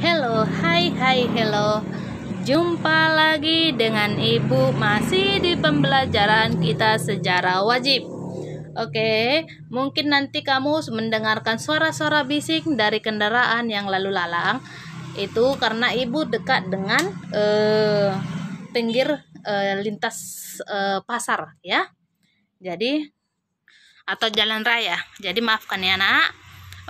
Hello, hai hai hello Jumpa lagi dengan ibu masih di pembelajaran kita sejarah wajib Oke, mungkin nanti kamu mendengarkan suara-suara bising dari kendaraan yang lalu lalang Itu karena ibu dekat dengan eh, pinggir eh, lintas eh, pasar ya Jadi, atau jalan raya Jadi maafkan ya nak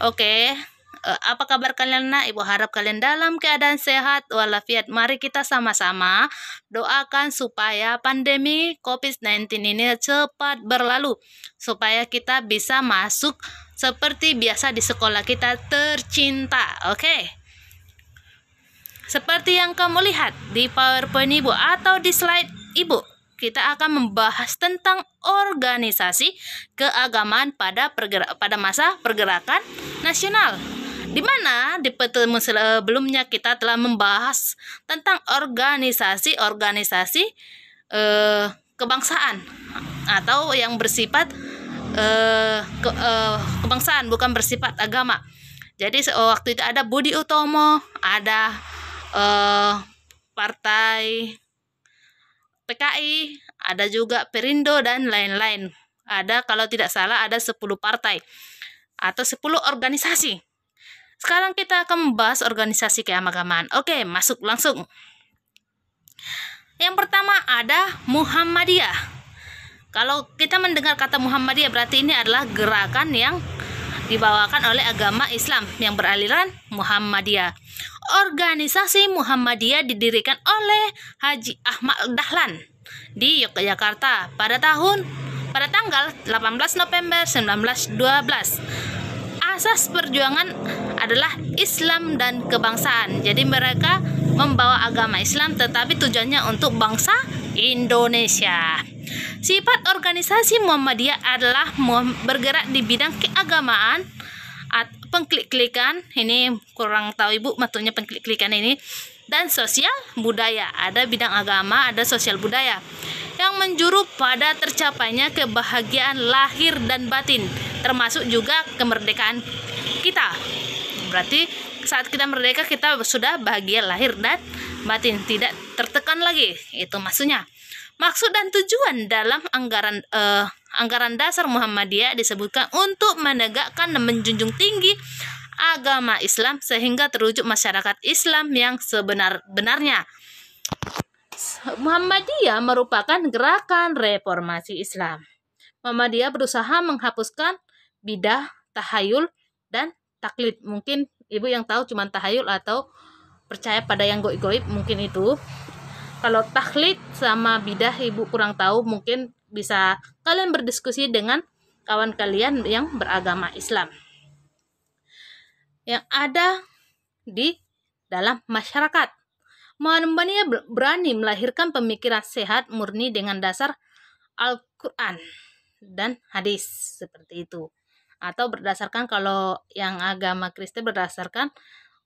Oke Eh, apa kabar kalian nak? Ibu harap kalian dalam keadaan sehat walafiat. Mari kita sama-sama doakan supaya pandemi COVID-19 ini cepat berlalu. Supaya kita bisa masuk seperti biasa di sekolah kita tercinta. Oke. Okay? Seperti yang kamu lihat di PowerPoint Ibu atau di slide Ibu, kita akan membahas tentang organisasi keagamaan pada pada masa pergerakan nasional. Di mana di pertemuan sebelumnya kita telah membahas tentang organisasi-organisasi eh, kebangsaan atau yang bersifat eh, ke, eh, kebangsaan bukan bersifat agama. Jadi waktu itu ada Budi Utomo, ada eh, partai PKI, ada juga Perindo dan lain-lain. Ada kalau tidak salah ada 10 partai atau 10 organisasi. Sekarang kita akan membahas organisasi keagamaan. Oke, masuk langsung. Yang pertama ada Muhammadiyah. Kalau kita mendengar kata Muhammadiyah berarti ini adalah gerakan yang dibawakan oleh agama Islam yang beraliran Muhammadiyah. Organisasi Muhammadiyah didirikan oleh Haji Ahmad Dahlan di Yogyakarta pada tahun pada tanggal 18 November 1912 asas perjuangan adalah Islam dan kebangsaan. Jadi mereka membawa agama Islam tetapi tujuannya untuk bangsa Indonesia. Sifat organisasi Muhammadiyah adalah bergerak di bidang keagamaan, pengklik-klikan, ini kurang tahu Ibu maksudnya pengklik-klikan ini, dan sosial budaya. Ada bidang agama, ada sosial budaya yang menjuru pada tercapainya kebahagiaan lahir dan batin termasuk juga kemerdekaan kita. Berarti saat kita merdeka kita sudah bahagia lahir dan batin, tidak tertekan lagi. Itu maksudnya. Maksud dan tujuan dalam anggaran uh, anggaran dasar Muhammadiyah disebutkan untuk menegakkan dan menjunjung tinggi agama Islam sehingga terwujud masyarakat Islam yang sebenar-benarnya. Muhammadiyah merupakan gerakan reformasi Islam. Muhammadiyah berusaha menghapuskan bidah, tahayul, dan taklid. Mungkin ibu yang tahu cuma tahayul atau percaya pada yang goib-goib mungkin itu. Kalau taklid sama bidah ibu kurang tahu mungkin bisa kalian berdiskusi dengan kawan kalian yang beragama Islam. Yang ada di dalam masyarakat. Muhammadiyah berani melahirkan pemikiran sehat murni dengan dasar Al-Quran dan hadis seperti itu atau berdasarkan kalau yang agama Kristen berdasarkan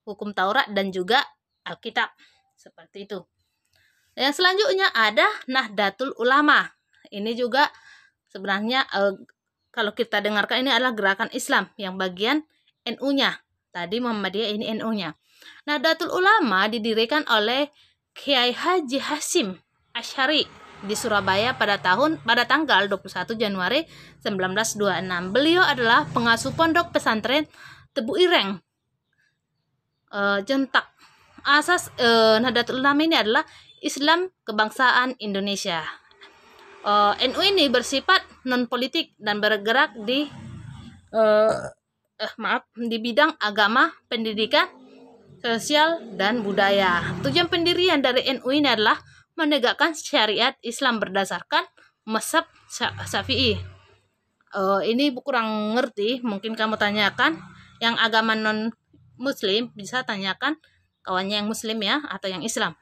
hukum Taurat dan juga Alkitab seperti itu. Yang selanjutnya ada Nahdlatul Ulama. Ini juga sebenarnya eh, kalau kita dengarkan ini adalah gerakan Islam yang bagian NU-nya. Tadi Muhammadiyah ini NU-nya. Nahdlatul Ulama didirikan oleh Kiai Haji Hasim Asyari di Surabaya pada tahun pada tanggal 21 Januari 1926. Beliau adalah pengasuh pondok pesantren Tebu Ireng e, Jentak. Asas e, Nahdlatul Ulama ini adalah Islam kebangsaan Indonesia. E, eh, NU ini bersifat non politik dan bergerak di e, eh, maaf di bidang agama, pendidikan, sosial dan budaya. Tujuan pendirian dari NU ini adalah menegakkan syariat Islam berdasarkan mazhab Syafi'i. Uh, ini kurang ngerti, mungkin kamu tanyakan yang agama non muslim bisa tanyakan kawannya yang muslim ya atau yang Islam.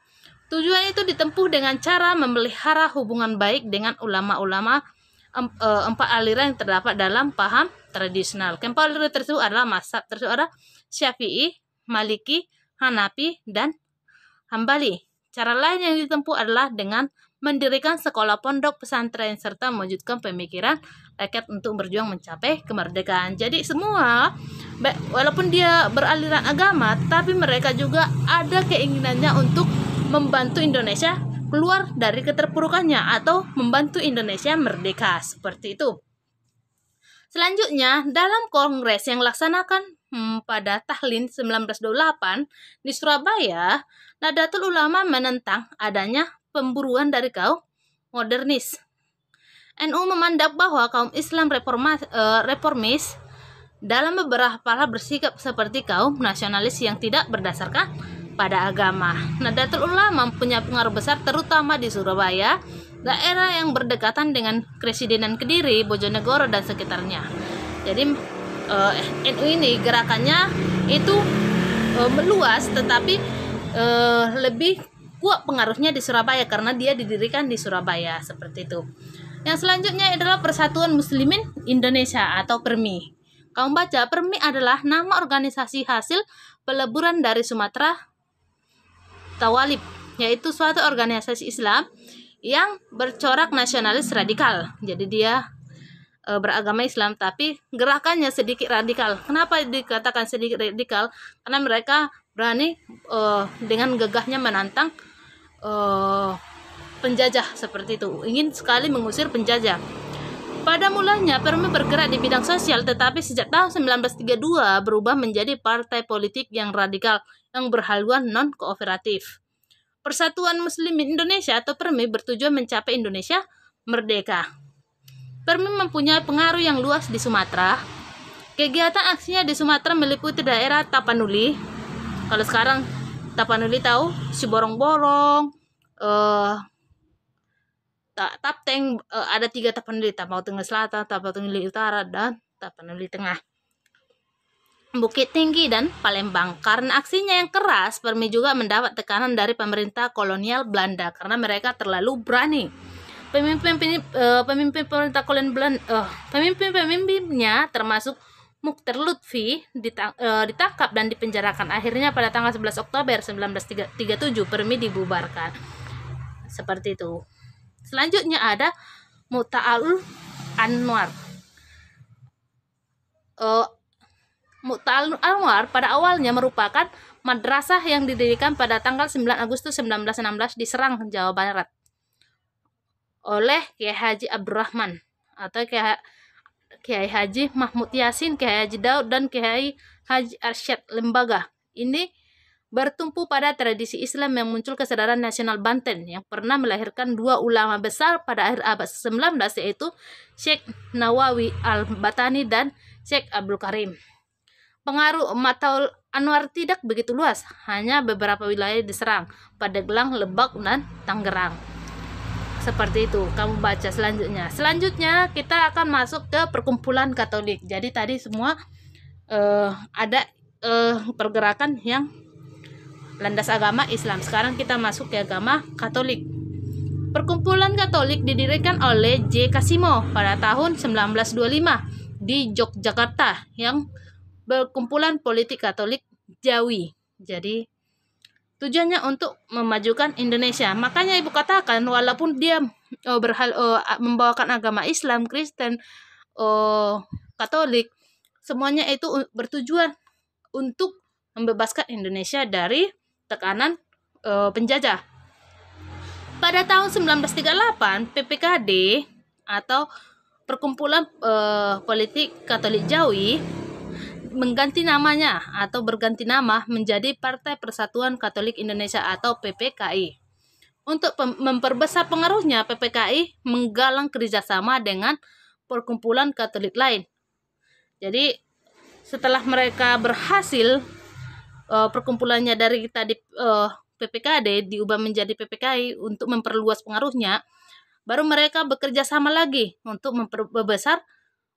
Tujuan itu ditempuh dengan cara memelihara hubungan baik dengan ulama-ulama eh, empat aliran yang terdapat dalam paham tradisional. Keempat aliran tersebut adalah mazhab tersebut adalah Syafi'i, Maliki, Hanafi, dan Hambali. Cara lain yang ditempuh adalah dengan mendirikan sekolah pondok pesantren serta mewujudkan pemikiran rakyat untuk berjuang mencapai kemerdekaan. Jadi semua walaupun dia beraliran agama tapi mereka juga ada keinginannya untuk membantu Indonesia keluar dari keterpurukannya atau membantu Indonesia merdeka. Seperti itu. Selanjutnya, dalam kongres yang laksanakan hmm, pada Tahlin 1928 di Surabaya, Nadatul Ulama menentang adanya pemburuan dari kaum modernis. NU memandang bahwa kaum Islam reformas, uh, eh, reformis dalam beberapa hal bersikap seperti kaum nasionalis yang tidak berdasarkan pada agama. Nadatul Ulama mempunyai pengaruh besar terutama di Surabaya daerah yang berdekatan dengan Kresidenan Kediri, Bojonegoro dan sekitarnya. Jadi eh, NU ini gerakannya itu eh, meluas tetapi eh, lebih kuat pengaruhnya di Surabaya karena dia didirikan di Surabaya seperti itu. Yang selanjutnya adalah Persatuan Muslimin Indonesia atau PERMI. kamu baca, PERMI adalah nama organisasi hasil peleburan dari Sumatera Tawalib, yaitu suatu organisasi Islam yang bercorak nasionalis radikal. Jadi dia e, beragama Islam tapi gerakannya sedikit radikal. Kenapa dikatakan sedikit radikal? Karena mereka berani e, dengan gegahnya menantang e, penjajah seperti itu. Ingin sekali mengusir penjajah. Pada mulanya Perumi bergerak di bidang sosial tetapi sejak tahun 1932 berubah menjadi partai politik yang radikal yang berhaluan non kooperatif. Persatuan Muslim Indonesia atau PERMI bertujuan mencapai Indonesia merdeka. PERMI mempunyai pengaruh yang luas di Sumatera. Kegiatan aksinya di Sumatera meliputi daerah Tapanuli. Kalau sekarang Tapanuli tahu si borong-borong, eh, Tapteng, eh, ada tiga Tapanuli, Tapau Tengah Selatan, Tapau Tengah Utara, dan Tapanuli Tengah. Bukit Tinggi dan Palembang. Karena aksinya yang keras, Permi juga mendapat tekanan dari pemerintah kolonial Belanda karena mereka terlalu berani. Pemimpin eh, pemimpin pemerintah kolonial Belanda, uh, eh, pemimpin pemimpinnya termasuk Mukhtar Lutfi eh, ditangkap dan dipenjarakan. Akhirnya pada tanggal 11 Oktober 1937 Permi dibubarkan. Seperti itu. Selanjutnya ada Muta'alul Anwar. Mu'tal Anwar pada awalnya merupakan madrasah yang didirikan pada tanggal 9 Agustus 1916 di Serang, Jawa Barat oleh Kiai Haji Abdurrahman atau Kiai Haji Mahmud Yasin, Kiai Haji Daud, dan Kiai Haji Arsyad Lembaga. Ini bertumpu pada tradisi Islam yang muncul kesadaran nasional Banten yang pernah melahirkan dua ulama besar pada akhir abad 19 yaitu Syekh Nawawi Al-Batani dan Syekh Abdul Karim. Pengaruh Matul Anwar tidak begitu luas, hanya beberapa wilayah diserang, pada Gelang, Lebak, dan Tangerang. Seperti itu, kamu baca selanjutnya. Selanjutnya kita akan masuk ke perkumpulan Katolik. Jadi tadi semua uh, ada uh, pergerakan yang landas agama Islam. Sekarang kita masuk ke agama Katolik. Perkumpulan Katolik didirikan oleh J. Kasimo pada tahun 1925 di Yogyakarta yang Berkumpulan Politik Katolik Jawi. Jadi tujuannya untuk memajukan Indonesia. Makanya Ibu katakan walaupun dia oh, berhal oh, membawakan agama Islam, Kristen, oh, Katolik, semuanya itu bertujuan untuk membebaskan Indonesia dari tekanan oh, penjajah. Pada tahun 1938, PPKD atau Perkumpulan eh, Politik Katolik Jawi mengganti namanya atau berganti nama menjadi Partai Persatuan Katolik Indonesia atau PPKI. Untuk memperbesar pengaruhnya, PPKI menggalang kerjasama dengan perkumpulan Katolik lain. Jadi setelah mereka berhasil eh, perkumpulannya dari tadi uh, eh, PPKD diubah menjadi PPKI untuk memperluas pengaruhnya, baru mereka bekerja sama lagi untuk memperbesar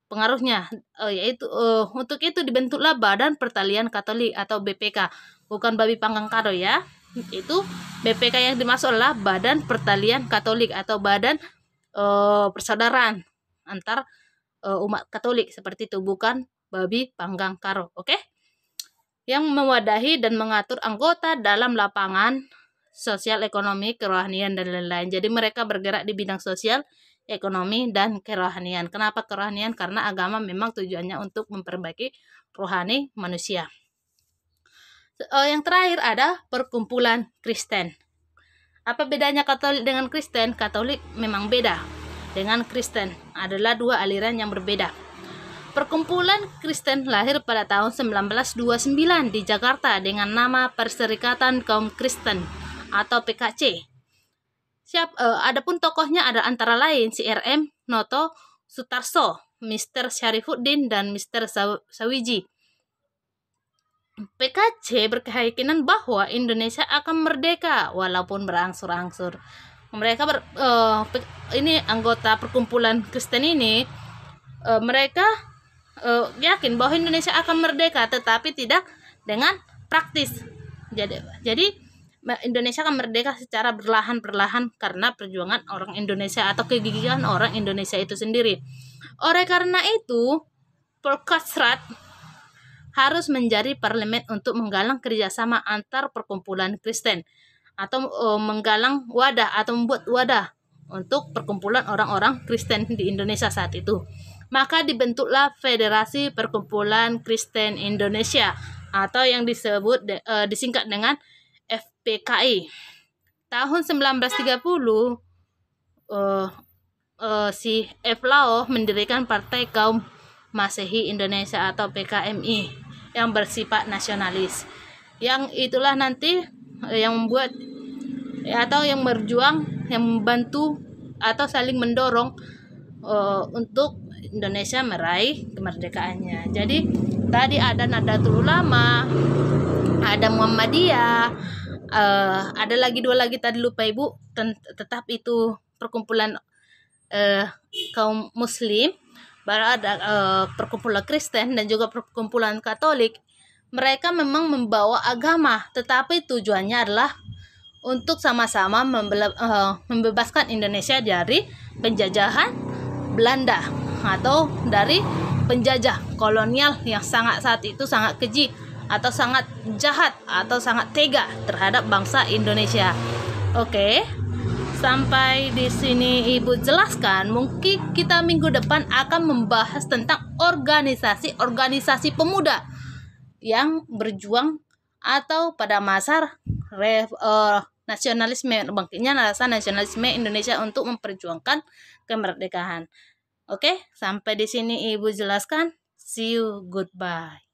pengaruhnya eh, yaitu uh, untuk itu dibentuklah Badan Pertalian Katolik atau BPK bukan babi panggang karo ya itu BPK yang dimaksud adalah Badan Pertalian Katolik atau Badan uh, Persaudaraan antar uh, umat Katolik seperti itu bukan babi panggang karo oke okay? yang mewadahi dan mengatur anggota dalam lapangan sosial ekonomi kerohanian dan lain-lain jadi mereka bergerak di bidang sosial ekonomi dan kerohanian. Kenapa kerohanian? Karena agama memang tujuannya untuk memperbaiki rohani manusia. Oh, Yang terakhir ada perkumpulan Kristen. Apa bedanya Katolik dengan Kristen? Katolik memang beda dengan Kristen. Adalah dua aliran yang berbeda. Perkumpulan Kristen lahir pada tahun 1929 di Jakarta dengan nama Perserikatan Kaum Kristen atau PKC Siap, uh, adapun tokohnya ada antara lain si RM, Noto, Sutarso, Mr. Syarifuddin, dan Mr. Sawiji. PKC berkeyakinan bahwa Indonesia akan merdeka walaupun berangsur-angsur. Mereka ber, uh, ini anggota perkumpulan Kristen ini uh, mereka uh, yakin bahwa Indonesia akan merdeka tetapi tidak dengan praktis. Jadi jadi Indonesia akan merdeka secara berlahan perlahan karena perjuangan orang Indonesia atau kegigihan orang Indonesia itu sendiri. Oleh karena itu, Polkasrat harus menjadi parlemen untuk menggalang kerjasama antar perkumpulan Kristen atau e, menggalang wadah atau membuat wadah untuk perkumpulan orang-orang Kristen di Indonesia saat itu. Maka dibentuklah Federasi Perkumpulan Kristen Indonesia atau yang disebut e, disingkat dengan PKI. Tahun 1930 uh, uh, si F. Lao mendirikan Partai Kaum Masehi Indonesia atau PKMI yang bersifat nasionalis. Yang itulah nanti eh, yang membuat eh, atau yang berjuang yang membantu atau saling mendorong uh, untuk Indonesia meraih kemerdekaannya. Jadi tadi ada Nadatul Ulama, ada Muhammadiyah, uh, ada lagi dua lagi tadi lupa ibu tetap itu perkumpulan uh, kaum muslim baru ada uh, eh, perkumpulan Kristen dan juga perkumpulan Katolik mereka memang membawa agama tetapi tujuannya adalah untuk sama-sama membebaskan Indonesia dari penjajahan Belanda atau dari penjajah kolonial yang sangat saat itu sangat keji atau sangat jahat atau sangat tega terhadap bangsa Indonesia. Oke. Sampai di sini Ibu jelaskan, mungkin kita minggu depan akan membahas tentang organisasi-organisasi pemuda yang berjuang atau pada masa rev uh, nasionalisme bangkitnya rasa nasionalisme Indonesia untuk memperjuangkan kemerdekaan. Oke, sampai di sini Ibu jelaskan. See you, goodbye.